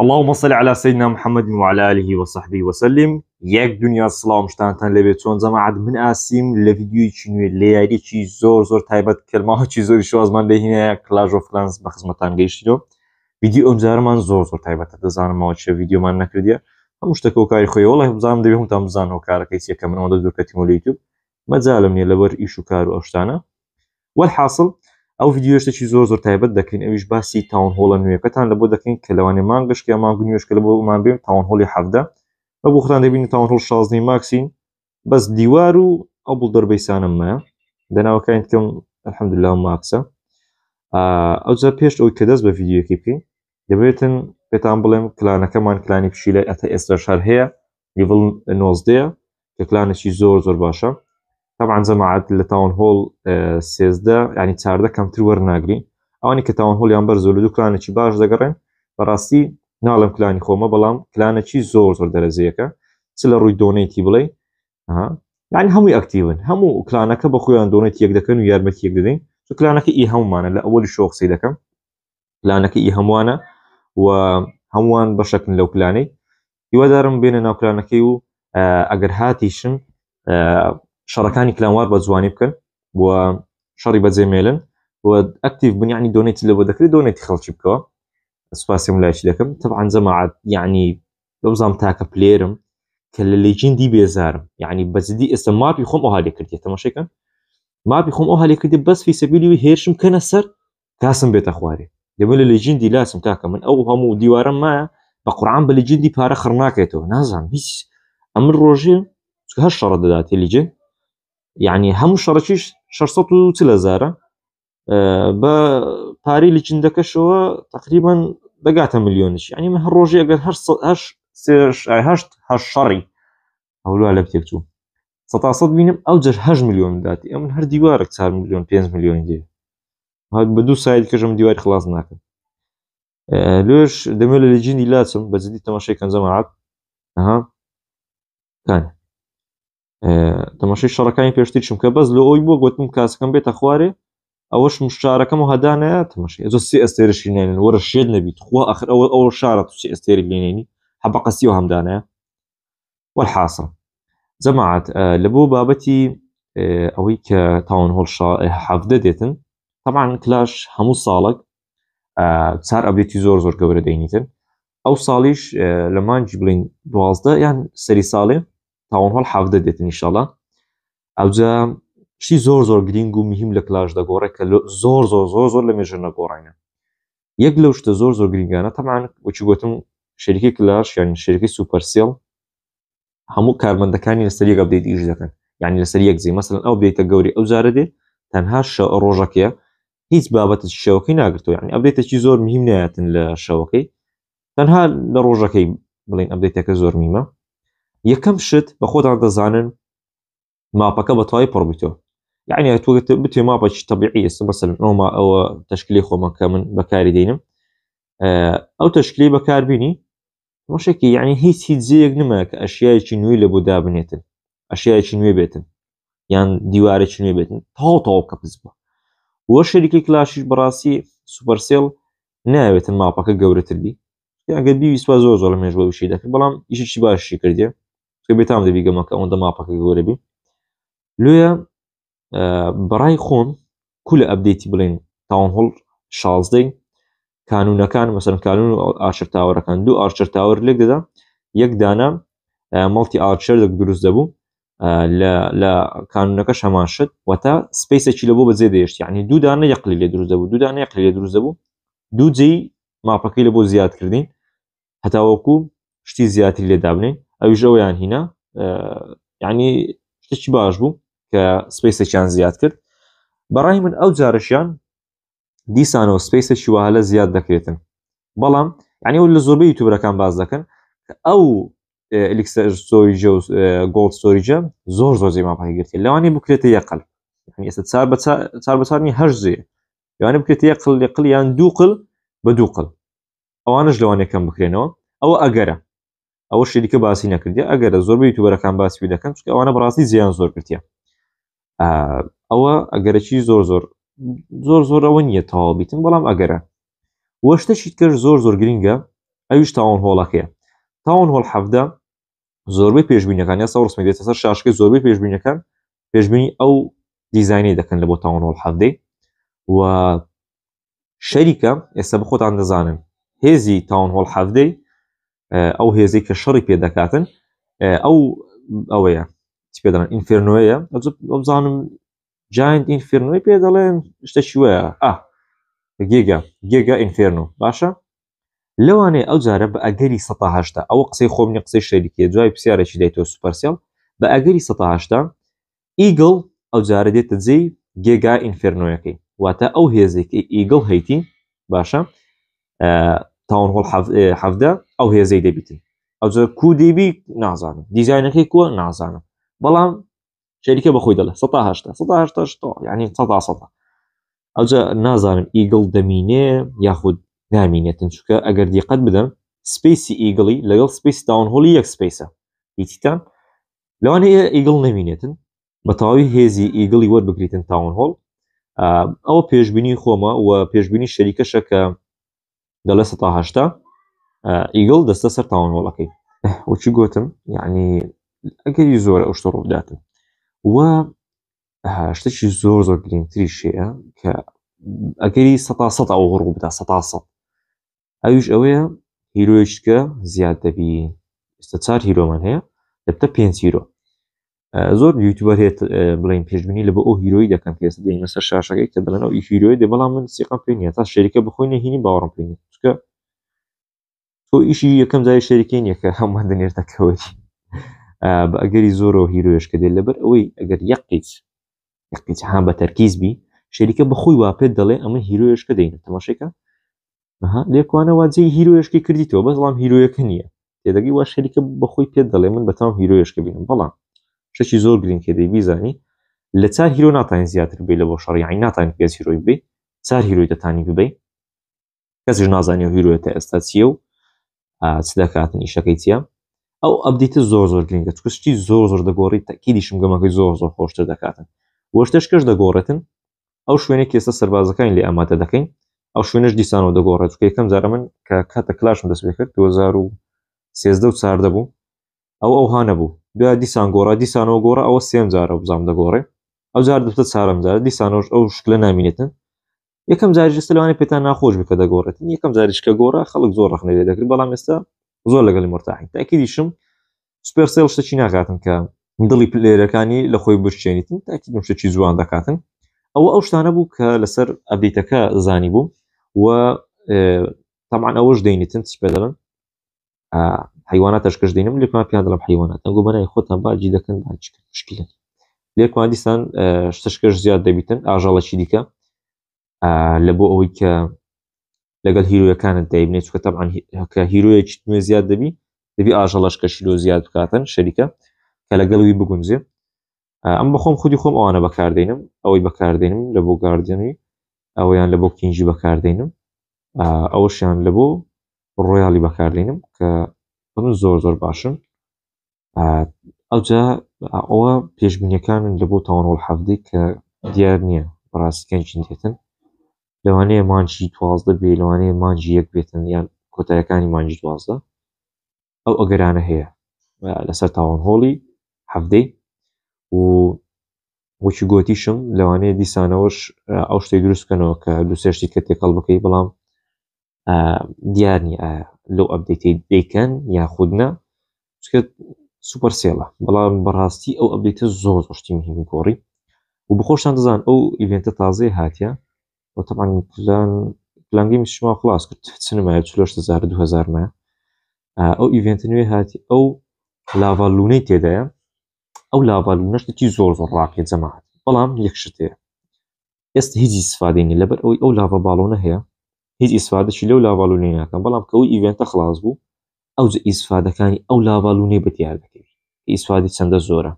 اللهم صل على سيدنا محمد وعلى آله وصحبه وسلم يك یەک دنیا سلاامشتانتان لەبێت چۆن جماعت من اسيم چي چي زور زور كلمه ئاسیم لە یددیویی نوێ لە یاریێکی زۆر زۆر تایبەت کلماوەکی زۆری شوازمان دەهینەیە کلاژۆفلانس بە خزمەتان گەیشتیەوە ویددیو ئەمجارمان زۆر زۆر تایبەتە دەزانمەوە چە ویددیومان نەکردە هەموو شتەکە و کاری خۆی وڵی بزانم دەبێت هەمتان بزانەوە کارەکەی سیەکە منەوە دەزورکەتیمەلیوتیوب مەجالم نیە لەبەر ئیش و کار و ئەوشتانە والحاصل ئەو یددیوشتێکی زۆر زۆر تایبەت دەکەین ئەویش باسی تاون هۆڵە نوێەکەتان لە بۆ دەکەین کە لەوانێمان گشتی ئەمان گنیێشکە لە بۆمان بێن تاون هۆڵی حەفدە بە بۆ خۆتان دەبین تاون هۆڵ شازنی ماکسین بەس دیوار و ئەو بڵ دەربەیسانم مە دەناوەکەین کەم الحەمدلله ماکسە ئەوجا پێش ئەوی کە دەست بە یددیوەکی بکەین دەبێتن پێتان بڵێم کلانەکەمان کلانی پشیلە ئەتە ئێستا شار هەیە لیڤڵ نۆزدەیە کە کلانێکی زۆر زۆر باشە طبعا زي ما عاد لتاون هول آه، سيزدا يعني تاردا كم کەمتر ناقري اواني كتاون هول هۆلیان زولو دو دوو چي باش دقرن براسي نالم دەگەڕێن بەڕاستی ناڵم کلانی خۆمە زور کلانەکی زۆر زۆر دەرەزیەکە چ بلي ڕووی يعني همو اكتيفن همو ئەکتیون كا کلانەکە بە خۆیان دۆنێت یەک دەکەن و یارمەتی یەک دەدەین تو کلانەکە ئی هەمومانە لە ئەوەی شۆخسی دەکەم پلانەکە ئی هەمووانە و هەمووان بەشەکن لەو پلانەی هیوادارم بێنە ناو پلانەکەی و ئەگەر آه، هاتیشن آه، شركاني كلاموار بزواني بكن و شاري بزي ميلن و اكتيف بن يعني دونيت اللي بدك لي دونيت خلشي بكو سباسي ملايش لكم طبعا زما يعني لو زام تاكا بليرم كل اللي جين دي بيزارم يعني بس دي اسم ما بيخوم او هالي كرتي تما شكا ما بيخوم او هالي كرتي بس في سبيل هيرش مكن السر كاسم بيت اخواري يقول اللي جين دي لازم تاكا من او همو ديوارم ما بقران باللي جين دي بارا خرناكيتو نازم هيش امر روجي هالشرط اللي جين yani hem şarkı şarsa tutula zara ve paril içindeki şova takriben بقاتها مليون مليونش يعني من هالروجي اقل هاش هاش سيرش اي هاش هاش شري او لو على بتكتو ستاصد بينم او جر هاش مليون داتي او من هر ديوارك صار مليون بينز مليون دي هاد بدو سايد كجم ديوار خلاص ناك آه، لوش دمول اللي جيني لاتم بس دي تماشي كان زمان عاد اها تاني تەماشای شەڕەکانی پێشتی چونکە بەس لە ئەوی بۆ گوتم کاسەکەم بێتە خوارێ ئەوەش مشارەکەم و هەدانەیە تەماشای ئەزۆ سی ئەستێرشی نێنن وەرە شێت نەبیت خوا ئەخر ئەوە ئەوە شارە توی ئەستێری لێنێنی حەبقەسی و هەمدانەیە وەحاسە جەماعات لە بۆ بابەتی ئەوەی کە تاون هەڵشاهافدە دێتن تەمان کلاش هەموو ساڵک چار ئەبێتی زۆر زۆر گەورە دەینیتن ئەو ساڵیش لە مانجی بڵین دوازدە یان سەری ساڵێ تاوانهۆڵ حافدە دێتن نیشەڵە ئەوجا شی زۆر زۆر گرنگ و مهم لە کلاژ دەگۆڕێک کە زۆر زۆر زۆر زۆر لە مێژر نەگۆڕینە یەک لەو شتە زۆر زۆر گرنگانە تەمان وچی گوتم شەریکی کلاش یان شەرکی سوپەرسیل هەموو کارمەندەکانی لەسەر یەک ئەبدەیت ئیش دەکەن یعنی لەسەر یەک زی مەسن ئەو بێتە گەوری ئەو زارە دێ تەنها ڕۆژەکەیە هیچ بابەت شەوەکەی ناگرتەوە یعنی ئەبدێتەکی زۆر مهم نایەتن لە شەوەکەی تەنها لە ڕۆژەکەی بڵین ئەبدێتەکە زۆر میمە یەکەم شت بە خۆتان دەزانن ماپەکە بە تای پڕبییتەوە یعنی توگەت بتێ ماپەی تەبیعی ئێستا بەسەر ئەوما ئەوە تشکلی خۆمەکە من بەکاری دێنم ئەو تشکلی بەکاربیینی مشێکی یعنی هیچ هیچ جەیەک نمە کە ئەشیایکی نوێی لە بۆ دابنێتن ئەشیایکی نوێ بێتن یان دیوارێکی نوێ بێتن تاو تاو کە پز بە وە شەریکی کلاشیش بەڕاستی سوپەرسێڵ ناوێتن ماپەکە گەورەتر بی یاگە بیویست زۆر زۆر لە مێژوە وشی دەکرد بەڵام ئیشی باششی کردێ قیبێتام دەبی گەمەکە ئەوەندە ماپەکە گەورەبی لێە بەڕای خۆم کو لە ئەبدەیتی بڵێن تاون هەڵ شازدەی کانونەکان مەسەرم کانون و ئاشرتاوەەکان دوو ئارچەرتاوەر لێک دەدا یەک دانا مەڵتی ئاچەر دەک دروست دەبوو لە کانونەکە شەماشت و تا سپیسێکی لە بۆ بەجێ دەیشتی عنی دوو دانە یەقلی لێ دروست دەبوو دوو دانە یەقلی لێ دروست دەبوو دوو جێی ماپەکەی لە بۆ زیاد کردین هەتاوەکو شتی زیاتری لێدابنین ئەوژەوەیان هینە ینی شتێکی باش بوو کە سپیسێکیان زیاد کرد بەڕای من ئەو جارشیان دیسانەوە سپیسێکی وهالە زیاد دەکرێتن بەڵام ینی لە زۆربەی توورەکان باز دەکەن ئەو ئەلیکسۆریجە و گۆڵ سۆریجە زۆر زۆر زێما پایگرتی لەوانی بکرێتە یەقل ئێستا چار بەچارنی هەر زێ یانە بکرێت یەقل لەقل یان دووقل بە دووقل ئەوانش لەوانەکەم بکرێنەوە ئەوە ئەگەرە ئەوە شیرکە باسی نەکردی ئەگەرە زۆربەی توبەرەکان باسی دەکەن چکە ئەوانە بڕاستی زیان زۆر کردیا ئەوە ئەگەرەی زۆر زۆر زۆر زۆر ئەوە نییە تەواو بیتن بەڵام ئەگەرە وەشتە شیت کرد زۆر زۆر گرینگە ئەویش تاوان هۆڵەکەەیە تاوان هۆڵ حەفدە زۆربەی پێشببینەکان یا سەڕسمی دێتە سەر شاشکە زۆربەی پێشببینەکان پێشببینی ئەو دیزانی دەکەن لە بۆ تاوان هۆڵ حەفدەی و شەریکە ئێستا بخۆتان دەزانن هێزی تاوان هۆڵ حەفدەی ئەو هێزی کە شەڕی پێدەکاتن ئەو ئەوەیە پێدەن ئینفرنوەیە بزانم جاین ئینفرنوی پێ دەڵێن شتە شوەیە ئا گێگە گێگە ئینفرنو باشە لەوانێ ئەو جارە بە ئەگەری سەهشتا ئەو قسەی خۆمنی قسەی شەریکێ دوای پرسیارێکی دەیتەوە سوپەرسیال بە ئەگەری سەهشتا ئیگڵ ئەو جارە دێتە جێی گێگا ئینفرنۆیەکەی واتە ئەو هێزێکی ئیگڵ هەیتی باشە تاون هۆڵ حەفدە ئەو هێزەی دەبیتی ئەو کو دیبی نازانم دیزینەکەی کووە نازانم بەڵام شەریکە بەخۆی دەڵە 1970 ینی ئەوجا نازانم ئیگڵ دەمینێ یاخود نامینێتن چکە ئەگەر دیقەت بدەم سپیسی ئیگڵی لەگەڵ سپیس داون هۆلی یەک سپیسە هیچیتان لەوان هەیە ئیگڵ نەمینێتن بەتەواوی هێزی ئیگڵی وەربگریتن تاون هۆڵ ئەوە پێشببینی خۆمە و پێشببینی شەریکەشەکە دەڵێ هەشتا ئیگڵ دەستە سەر تاوانوەڵەکەی وچی گوتم یعنی ئەگەری زۆر ئەو شتە ڕووداتم و شتێکی زۆر زۆر گرنگتری شەیە کە ئەگەری سە ئەو ڕوو بدا سە ئەویش ئەوەیە هیرۆیشکە زیاد دەبی استثار چار من هەیە دەبتە پێنج هیرۆ زۆر یوتیوبەر هێت بڵین پێشببینی لە بە ئەو هیرۆی دەکەم پێس دەین مەسەر شاشەکەی کە دەڵێنەوە هیرۆی دێ بەڵام من سیقام پێ نیە تا شەریکە بخۆینە هینی باوەڕم پێ چکە تۆ ئیشی یەکەم جای شەریکەین یەکە هەمووان دەنێرتەکەوەی بە ئەگەری زۆرەوە هیرۆیشکە دێت لەبەر ئەوەی ئەگەر یەقیت یەقیت هاان بە تەرکیزبی شەریکە بەخۆی وا پێت دەڵێ ئەمە هیرۆیشکە دەین تەماشەکە لێکوانە وازی هیرۆیشکی کردیتەوە بەڵام هیرۆیەکە نییە تێدەگەی وا شەریکە بەخۆی پێت دەڵێ من بەتام هیرۆیشکە بینم بەڵام شتێکی زۆر گرین کە دەی بیزانی لە چار هیرۆ ناتانی زیاتر بێ لە بۆ شەڕیعی ناتانی کەس هیرۆی بێ چار هیرۆی دەتانی ببی کەسش نازانانی و هیرۆێتە ئێستا چیە و چدەکاتن ئیشەکەی چیە ئەو ئەبدیتە زۆر زۆر گرینگە توشتی زۆر زۆر دەگۆڕی تاکیدی شمگەمەکەی زۆر زۆر خۆشتە دەکاتن وەشتەش کەش دەگۆڕێتن ئەو شوێنێک ئێستا سەربازەکانی لێ ئامادە دەکەین ئەو شوێنش دیسانەوە دەگۆڕێت یەکەم زارە من کە کاتە کلاشم دەست پێ کرد 2013 و سێزدە و چاردە بوو ئەو ئەو هانەبوو دوای دیسان گۆڕا دیسانەوە گۆڕە ئەوە سێم جارە بزانام دەگۆڕێ ئەو جار دەتە چارم جارە دیسانۆش ئەو شکلە نامینێتن یەکەم جاریجست لەوانی پێتان ناخۆش بکە دەگۆڕێتن یەکەم جاریشکە گۆڕە خەڵک زۆر ڕخنێ دەکرد بەڵام ئێستا زۆر لەگەڵی مرتاحین تاکی دیشم سوپەر سێڵ شتەچی ناکاتن کە دڵی پلێرەکانی لە خۆی برچێنیتن تاکی دومشتێکی جوان دەکاتن ئەوە ئەو شتانە بوو کە لەسەر ئەبدەیتەکە زانی بوو و تەمان ئەوەش دەینیتن چ پێ دەڵن حیواناتش کردینم لێکمان پیان دەڵم حیوانات ئەگو بەنای خۆتان باجی دەکەن باچکرد مشکلن لێکمان دیسان شتشکەش زیاد دەبیتن ئاژاڵەکی دیکە لە بۆ ئەوەی کە لەگەڵ هیرۆیەکانت دەیبنێت چکە تەعاان کە هیرۆیەکی نوێ زیاد دەبی دەبی ئاژەڵەش کە شیلۆ زیاد بکاتن شەریکە کە لەگەڵوی بگونجێ ئەم بەخۆم خودی خۆم ئەوانە بەکاردێنم ئەوەی بەکاردێنم لە بۆ گاردێنی ئەویان لە بۆ کینجی بەکاردێنم ئەوەشیان لە بۆ ڕۆیاڵی بەکاردێنم کە من زۆر زۆر باشم ئەوجا ئەوە پێشببینیەکانن لە بۆ تاوانۆڵ حەفتی کە دیار نییە بەڕاستکەنجین دێتن لەوانەیە مانجی توازدە بێ لەوانەیە مانجی یەک بێتن یان کۆتایەکانی مانجی دوازدە ئەو ئەگەرانە هەیە لەسەر تاوان هۆڵی هەفتەی و وەکی گۆتیشم لەوانەیە دیسانەوەش ئەو شتێک دروستکەنەوە کە دوسێشتی کە تێکەڵ بکەی بەڵام دیارنی ئایا لەو ئەبدەیتی دیکەن یاخودنا چکرد سوپەرسێڵە بەڵام بەڕاستی ئەو ئەبدەیتە زۆر زۆشتی مهمی گۆڕی و بخۆشتان دەزان ئەو ئیڤێنتە تازەی هاتیە بۆ تەمان پلان پلانگیم شما خلاص کرد چنمایە 2000 مە ئەو ئیڤێنتە نوێ هاتی ئەو لاڤالوونەی تێدایە ئەو لاڤالوونەشتێکی زۆر زۆر ڕاکێ جەماعات بەڵام یەکشتەیە ئێستا هیچی سفادێنی لەبەر ئەوی ئەو لاڤە باڵۆنە هەیە هیچ ئیسفادەشی لەو لاڤالوونێ ناکەم بەڵام کەەوەی ئیڤێنتە خلاص بوو ئەو ئیسفادەکانی ئەو لاڤالوونێ بەدیار دەکەوێت ئیسفادی چەندە زۆرە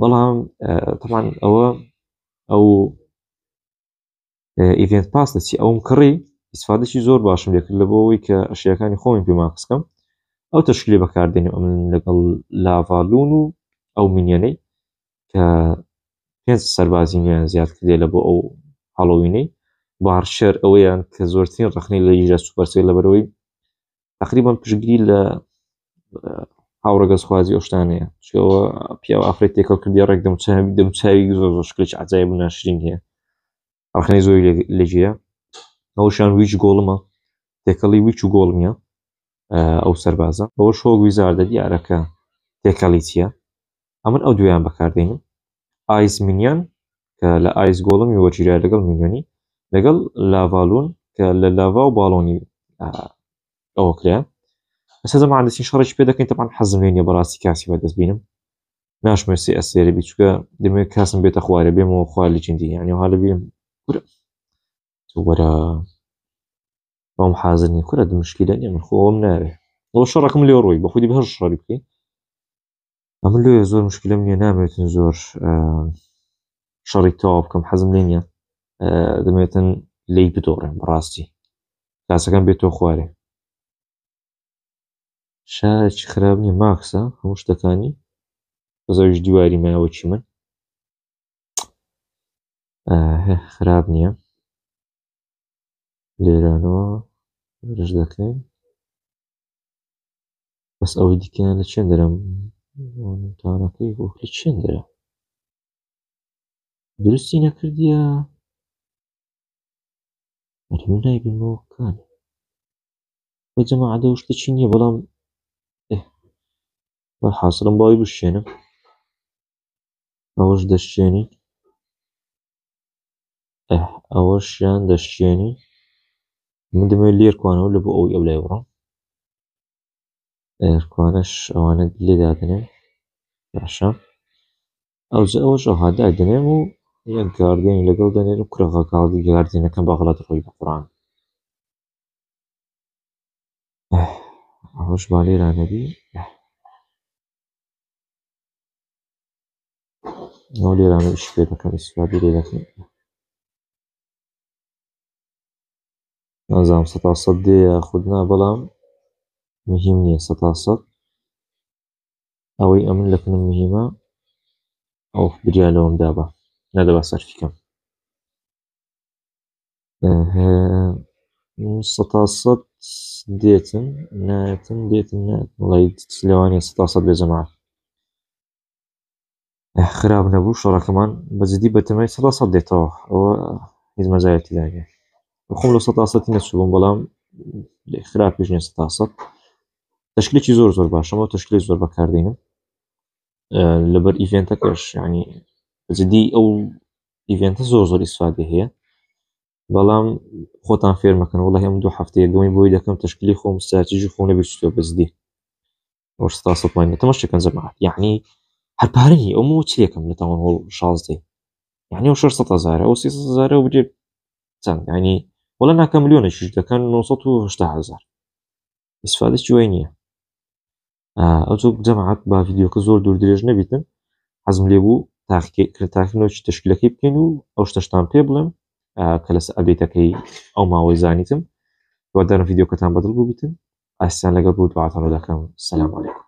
بەڵام تەمان ئەوە ئەو ئیڤێنت پاس دەچی ئەوم کڕی ئیسفادەشی زۆر باشم لێکرد لە بەوەی کە ئەشیەکانی خۆمی پێما قسکەم ئەو تەشکلی بەکاردێنی ئەم لەگەڵ لاڤالون و ئەو مینیەنەی کە پێنج سەربازی میان زیاد کردێ لە بۆ ئەو هەڵۆوینەی بارشەر ئەوەیان کە زۆرترین ڕخنی لە ئیژە سوپەرسی لەبەرەوەی تقریبان پشگیری لە هاوڕگەز خوازی ئۆشتانەیە چەوە پیاوە ئافرێت تێکەڵ کردی ڕێک دەمچوی دەمچاوی زۆر زۆشکلچ عجای بناشرین هەیە ئەخنەی زۆری لەژیە ئەوشان ویچ گۆڵمە تێکەڵی ویچ و گۆڵمیە ئەو سەربازە بەوە شۆک ویزاردە دیارەکە تێکەڵی چیە ئەمن ئەو دویان بەکاردێنم ئایس مینیان کە لە ئایس گۆڵمی وەجیرای لەگەڵ میلیۆنی لەگەڵ لاڤالون کە لە لاوا و باڵۆنی ئەوە کرێ ئەسە زمانسی شەڕش پێ دەکەین تەپان حەزم لێنە بەڕاستی کاسی بە دەستبینم ناشمێسی ئەسێری بیچکە دەمێ کاسم بێتە خوارە و خوارد جندی یعنی حالە بیم وەرە بەم حازرنی کورە دمشکیلە نیە من خۆم ناوێ ئەوە شەڕەکەم لێ ڕووی بە خودی بەهر شڕی بکەین ئەم لێ زۆر مشکلم نیە نامێتن زۆر شەڕی تاوا بکەم حەزم لێ دەمێتن لی بدۆڕێن بەڕاستی کاسەکەم بێتۆ خوارێ شارێکی خراپنی ماکسە هەموو شتەکانی بەزەویش دیواری مایەوەکی من خراپ نییە لێرانەوە ڕژ دەکەین بەس ئەوەی دیکەیان لە چند دەرم تاانەکەی بۆ لە چند دەرە درستی نەکردیە Удивляє він вовками. Видимо, عدو не було. والحاصل مباي بالشينة أوش دشيني إح أوش يان دشيني من دمي لير كوانا ولا بو أوي أولا يورا إير كوانش أوانا دلي دادنين عشان أوز أوش أوها دادنين و هي لگەڵ دەنێرم کوڕەکە هەڵی گاردینەکەم بە غڵەت ڕۆی بە قوران ئەوەش با لێرە نەبی ئەو لێرانە ئیش پێ دەکەم ئیسپادی لێ دەکەم نازام سەتا سەد دێ خود نا بەڵام مهم نییە سەتا سەد ئەوەی ئەمن لەکنم مهمە ئەو بریا لەوەم دابە لا ده بس في كم آه، ستاسد ديتن ناتن ديتن ناتن والله تسلواني ستاسد بجماعة خراب نبوو شڕەکەمان بە جدی بەتەمای سەدا سەد دێتەوە ئەوە هیچ مەزایەتی داگە خۆم لە سەداسەتی نەچوبم بەڵام خراپ پێش نیە سەداسەد تشکلێکی زۆر زۆر باشەمەوە تشکلی زۆر بەکاردێنم لەبەر ئیڤێنتەکەش ینی جدی ئەو ئیڤێنتە زۆر زۆر ئیسفادی هەیە بەڵام خۆتان فێرمەکەن وڵە هەم دو هەفتەیە دوی بۆی دەکەم تشکلی خۆم ساچیژی خۆ نەبیستۆ بزدی تەمەشتەکەن زەماعات یعنی هەر پارەی ئەو چیەکەم لەتەوان هۆڵ شازدەی یعنی ئەو 600هزار ئەو 300هزار و بجێ چەند ینی وەڵە ناکە ملیۆنێکیش دەکەن 900هزار ئیسفادە چی نییە ئەو جۆ جەماعات با ڤیددیوکە زۆر دوور درێژ نەبیتن حەزم لێ بوو تاکردنەوە تشکلەکەی بکەین و ئەو شتەشتان پێ بڵێم کە لەس ئەبیێتەکەی ئەو ماوەی زانیتم وەدەرم یددیوکەتان بەدڵ بووبیتن ئاسیان لەگە بوو دوعاتەڕۆ دەکەم سەسلام علیکم